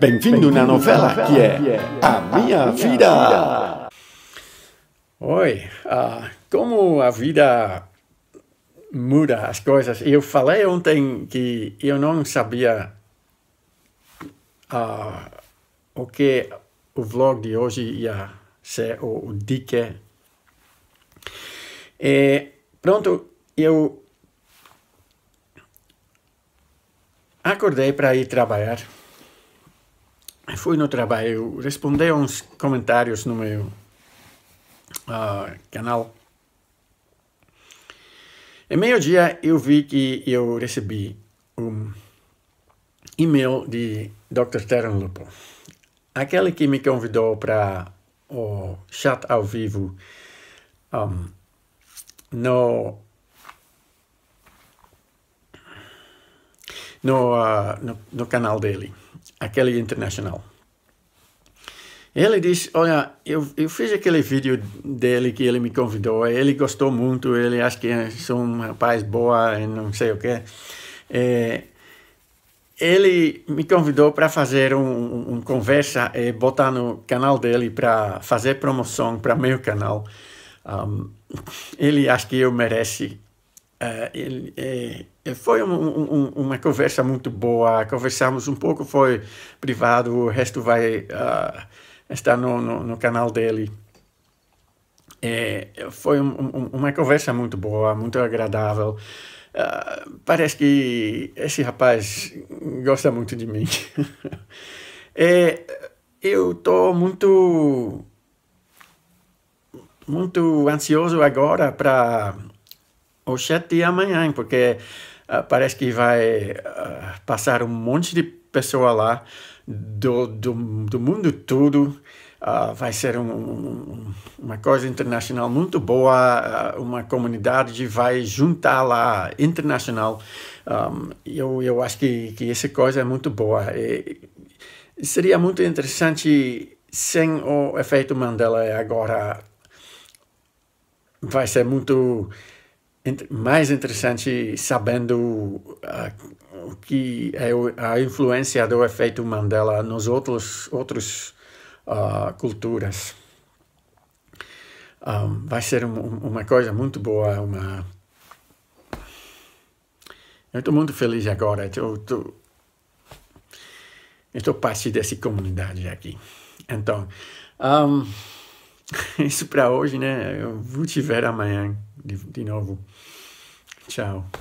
Bem-vindo na novela é que é A Minha Vida. Oi, ah, como a vida muda as coisas. Eu falei ontem que eu não sabia ah, o que o vlog de hoje ia ser, ou o de que. E é, pronto, eu acordei para ir trabalhar fui no trabalho, respondi a uns comentários no meu uh, canal. Em meio-dia eu vi que eu recebi um e-mail de Dr. Terran Lupo, aquele que me convidou para o chat ao vivo um, no no, uh, no, no, canal dele, aquele internacional. Ele diz, olha, eu, eu fiz aquele vídeo dele que ele me convidou, ele gostou muito, ele acha que sou um rapaz boa e não sei o que. É, ele me convidou para fazer um, um, conversa e é, botar no canal dele para fazer promoção para meu canal. Um, ele acha que eu merece é, ele, é, é foi um, um, uma conversa muito boa, conversamos um pouco, foi privado, o resto vai uh, ah, estar no, no, no, canal dele. É, foi um, uma conversa muito boa, muito agradável. Uh, parece que esse rapaz gosta muito de mim. é, eu estou muito, muito ansioso agora para aos sete de amanhã, porque uh, parece que vai uh, passar um monte de pessoa lá do, do, do mundo todo. Uh, vai ser um, uma coisa internacional muito boa, uh, uma comunidade vai juntar lá internacional. Um, eu, eu acho que, que essa coisa é muito boa. E seria muito interessante sem o efeito Mandela agora. Vai ser muito mais interessante sabendo ah, o que é a influência do efeito Mandela nos outros outros uh, culturas. Um, ah, vai ser um, uma coisa muito boa, uma eu estou muito feliz agora. Estou tô, parte dessa comunidade aqui. Então, um, isso para hoje, né? Eu vou te ver amanhã. di, di nuovo. Ciao.